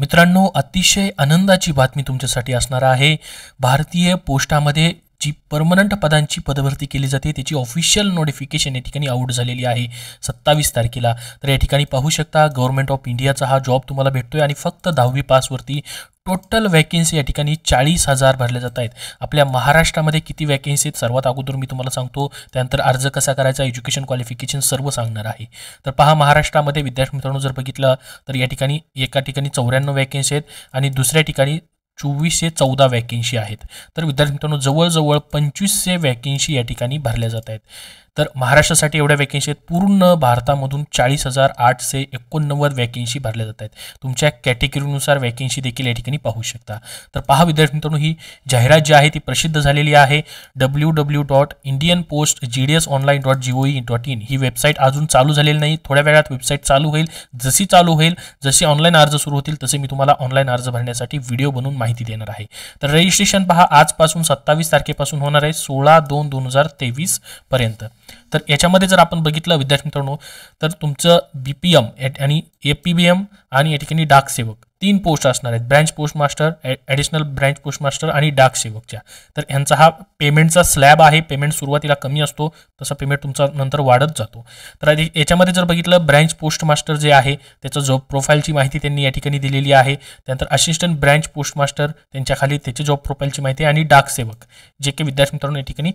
मित्रांनो अतिशय आनंदाची बातमी तुमच्यासाठी असणार आहे भारतीय पोस्टामध्ये जी परमनंट पदांची पदभरती केली जाते त्याची ऑफिशियल नोटिफिकेशन या ठिकाणी आउट झालेली आहे सत्तावीस तारखेला तर या ठिकाणी पाहू शकता गव्हर्नमेंट ऑफ इंडियाचा हा जॉब तुम्हाला भेटतोय आणि फक्त दहावी पासवरती टोटल वॅकेन्सी या ठिकाणी चाळीस हजार भरल्या जात आहेत आपल्या महाराष्ट्रामध्ये किती वॅकेन्सी आहेत सर्वात अगोदर मी तुम्हाला सांगतो त्यानंतर अर्ज कसा करायचा एज्युकेशन क्वालिफिकेशन सर्व सांगणार आहे तर पहा महाराष्ट्रामध्ये विद्यार्थी मित्रांनो जर बघितलं तर या ठिकाणी एका ठिकाणी चौऱ्याण्णव वॅकेन्सी आहेत आणि दुसऱ्या ठिकाणी चोवीसशे चौदा वॅकेन्सी आहेत तर विद्यार्थी मित्रांनो जवळजवळ पंचवीसशे वॅकेन्सी या ठिकाणी भरल्या जात आहेत तर महाराष्ट्रासाठी एवढ्या वॅकेन्सी आहेत पूर्ण भारतामधून चाळीस हजार आठशे एकोणनव्वद वॅकेन्सी भरल्या जात आहेत तुमच्या कॅटेगरीनुसार वॅकेन्सी देखील या ठिकाणी पाहू शकता तर पहा विद्यार्थी मित्रांनो ही जाहिरात जी आहे ती प्रसिद्ध झालेली आहे W W dot Indian post G D S online dot G E dot in ही वेबसाईट अजून चालू झालेली नाही थोड्या वेळात वेबसाईट चालू होईल जशी चालू होईल जसे ऑनलाईन अर्ज सुरू होतील तसे मी तुम्हाला ऑनलाईन अर्ज भरण्यासाठी व्हिडिओ बनवून माहिती देणार आहे तर रजिस्ट्रेशन पहा आजपासून सत्तावीस तारखेपासून होणार आहे सोळा दोन दोन हजार तेवीस पर्यंत तर याच्यामध्ये जर आपण बघितलं विद्यार्थी मित्रांनो तर तुमचं बी पी एम आणि ए आणि या ठिकाणी सेवक तीन पोस्ट असणार आहेत branch post master additional branch postmaster आणि डाक सेवकच्या तर यांचा हा पेमेंटचा स्लॅब आहे पेमेंट सुरुवातीला कमी असतो तसं पेमेंट तुमचा नंतर वाढत जातो तर याच्यामध्ये जर बघितलं ब्रँच पोस्ट मास्टर जे आहे त्याचं जॉब प्रोफाईलची माहिती त्यांनी या ठिकाणी दिलेली आहे त्यानंतर असिस्टंट ब्रँच पोस्ट मास्टर त्यांच्या खाली त्याची जॉब प्रोफाईलची माहिती आणि डाक सेवक जे काही विद्यार्थी मित्रांनो या ठिकाणी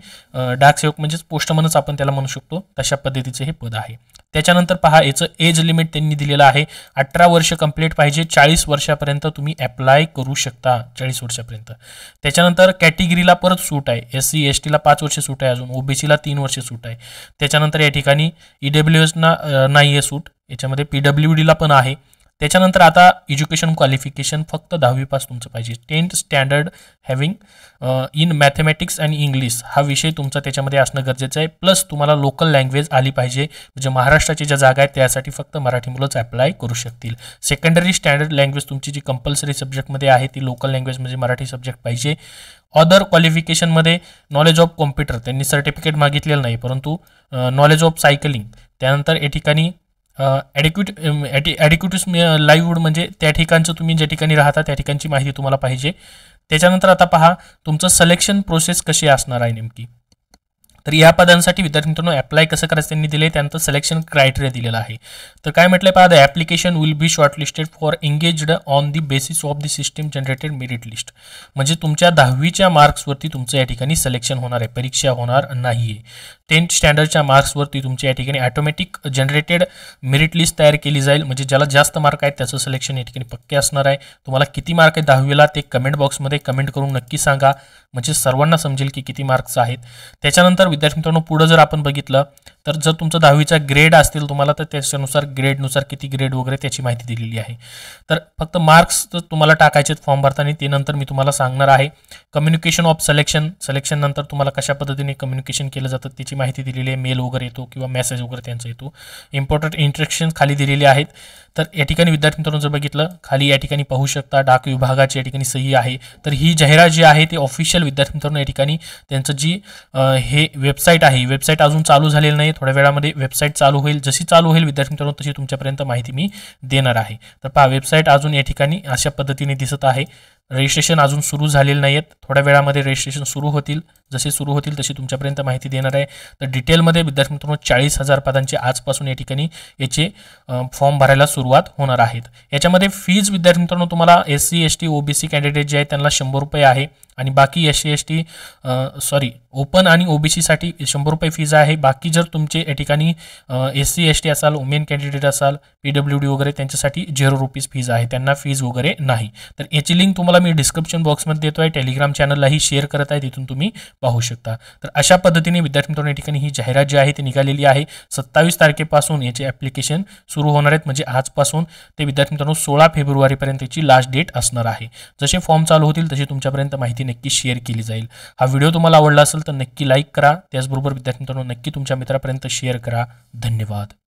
डाक सेवक म्हणजेच पोस्टमनच आपण त्याला म्हणू शकतो तशा पद्धतीचं हे पद आहे त्याच्यानंतर पहा याचं एज लिमिट त्यांनी दिलेलं आहे अठरा वर्ष कंप्लीट पाहिजे चाळीस वर्षापर्यंत तुम्ही अप्लाय करू शकता चाळीस वर्षापर्यंत त्याच्यानंतर कॅटेगरीला परत सूट आहे एस सी एस टीला पाच वर्ष सूट आहे अजून ओबीसीला तीन वर्ष सूट आहे त्याच्यानंतर या ठिकाणी ईडब्ल्यू e एसना नाही आहे सूट याच्यामध्ये पी डब्ल्यू डीला पण आहे त्याच्यानंतर आता एज्युकेशन क्वालिफिकेशन फक्त दहावीपास तुमचं पाहिजे tenth standard having in mathematics and English हा विषय तुमचा त्याच्यामध्ये असणं गरजेचं आहे प्लस तुम्हाला लोकल लँग्वेज आली पाहिजे म्हणजे महाराष्ट्राची ज्या जागा आहेत त्यासाठी फक्त मराठी मुलंच अप्लाय करू शकतील सेकंडरी स्टँडर्ड लँग्वेज तुमची जी कंपल्सरी सब्जेक्टमध्ये आहे ती लोकल लँग्वेज म्हणजे मराठी सब्जेक्ट पाहिजे अदर क्वालिफिकेशनमध्ये नॉलेज ऑफ कॉम्प्युटर त्यांनी सर्टिफिकेट मागितलेलं नाही परंतु नॉलेज ऑफ सायकलिंग त्यानंतर या ठिकाणी ऍडिक्युट ॲटी ॲडिक्युटिस लाईवूड म्हणजे त्या ठिकाणचं तुम्ही ज्या ठिकाणी राहता त्या ठिकाणची माहिती तुम्हाला पाहिजे त्याच्यानंतर आता पहा तुमचं सलेक्शन प्रोसेस कशी असणार आहे नेमकी तर या पदांसाठी विद्यार्थी मित्रांनो अप्लाय कसं करायचं त्यांनी दिले त्यानंतर सिलेक्शन क्रायटेरिया दिलेला आहे तर काय म्हटलंय पहा the application will be shortlisted for engaged on the basis of the system generated merit list म्हणजे तुमच्या दहावीच्या मार्क्सवरती तुमचं या ठिकाणी सिलेक्शन होणार आहे परीक्षा होणार नाही टेन्थ स्टँडर्डच्या मार्क्सवरती तुमची या ठिकाणी ॲटोमॅटिक जनरेटेड मेरिट लिस्ट तयार केली जाईल म्हणजे ज्याला जास्त मार्क आहेत त्याचं सिलेक्शन या ठिकाणी पक्के असणार आहे तुम्हाला किती मार्क आहे दहावीला ते कमेंट बॉक्समध्ये कमेंट करून नक्की सांगा म्हणजे सर्वांना समजेल की किती मार्क्स आहेत त्याच्यानंतर विद्यार्थी मित्रांनो पुढं जर आपण बघितलं तर जर तुमचं दहावीचा ग्रेड असतील तुम्हाला तर त्याच्यानुसार ग्रेडनुसार किती ग्रेड वगैरे त्याची माहिती दिलेली आहे तर फक्त मार्क्स तर तुम्हाला टाकायचे फॉर्म भरताना ते नंतर मी तुम्हाला सांगणार आहे कम्युनिकेशन ऑफ सलेक्शन सलेक्शन नंतर तुम्हाला कशा पद्धतीने कम्युनिकेशन केलं जातं त्याची माहिती दिलेली आहे मेल वगैरे येतो किंवा मेसेज वगैरे त्यांचा येतो इम्पॉर्टंट इंट्रेक्शन खाली दिलेले आहेत तर या ठिकाणी विद्यार्थी मित्रांनो जर बघितलं खाली या ठिकाणी पाहू शकता डाक विभागाची या ठिकाणी सही आहे तर ही जाहिरात जी आहे ती ऑफिशियल विद्यार्थी मित्रांनो या ठिकाणी त्यांचं जी हे वेबसाईट आहे वेबसाईट अजून चालू झालेलं नाही थोड्या वेळामध्ये वेबसाईट चालू होईल जशी चालू होईल विद्यार्थी मित्रांनो तशी तुमच्यापर्यंत माहिती मी देणार आहे तर पहा वेबसाईट अजून या ठिकाणी अशा पद्धतीने दिसत आहे रजिस्ट्रेशन अजून सुरू झालेलं नाही आहेत थोड्या वेळामध्ये रजिस्ट्रेशन सुरू होतील जसे सुरू होतील तशी तुमच्यापर्यंत माहिती देणार आहे तर डिटेलमध्ये विद्यार्थी मित्रांनो चाळीस हजार पदांचे आजपासून या ठिकाणी याचे फॉर्म भरायला सुरुवात होणार आहेत याच्यामध्ये फीज विद्यार्थी मित्रांनो तुम्हाला S C S T OBC candidate जे आहेत त्यांना शंभर रुपये आहे आणि बाकी S C S T sorry open आणि ओबीसीसाठी शंभर रुपये फीज आहे बाकी जर तुमचे या ठिकाणी एस सी एस टी असाल वुमेन कॅन्डिडेट असाल पी डब्ल्यू डी वगैरे त्यांच्यासाठी झिरो रुपीज फीज आहे त्यांना फीज वगैरे नाही तर याची लिंक तुम्हाला मी डिस्क्रिप्शन बॉक्समध्ये देतो आहे टेलिग्राम चॅनललाही शेअर करत आहे तिथून तुम्ही पाहू शकता तर अशा पद्धतीने विद्यार्थी मित्रांनो या ठिकाणी ही जाहिरात जी आहे ती निघालेली आहे सत्तावीस तारखेपासून याचे ॲप्लिकेशन सुरू होणार आहेत म्हणजे आजपासून ते विद्यार्थी मित्रांनो सोळा फेब्रुवारीपर्यंत याची लास्ट डेट असणार आहे जसे फॉर्म चालू होतील तशी तुमच्यापर्यंत माहिती नक्की शेअर केली जाईल हा व्हिडिओ तुम्हाला आवडला असेल तर नक्की लाईक करा त्याचबरोबर विद्यार्थी मित्रांनो नक्की तुमच्या मित्रापर्यंत शेअर करा धन्यवाद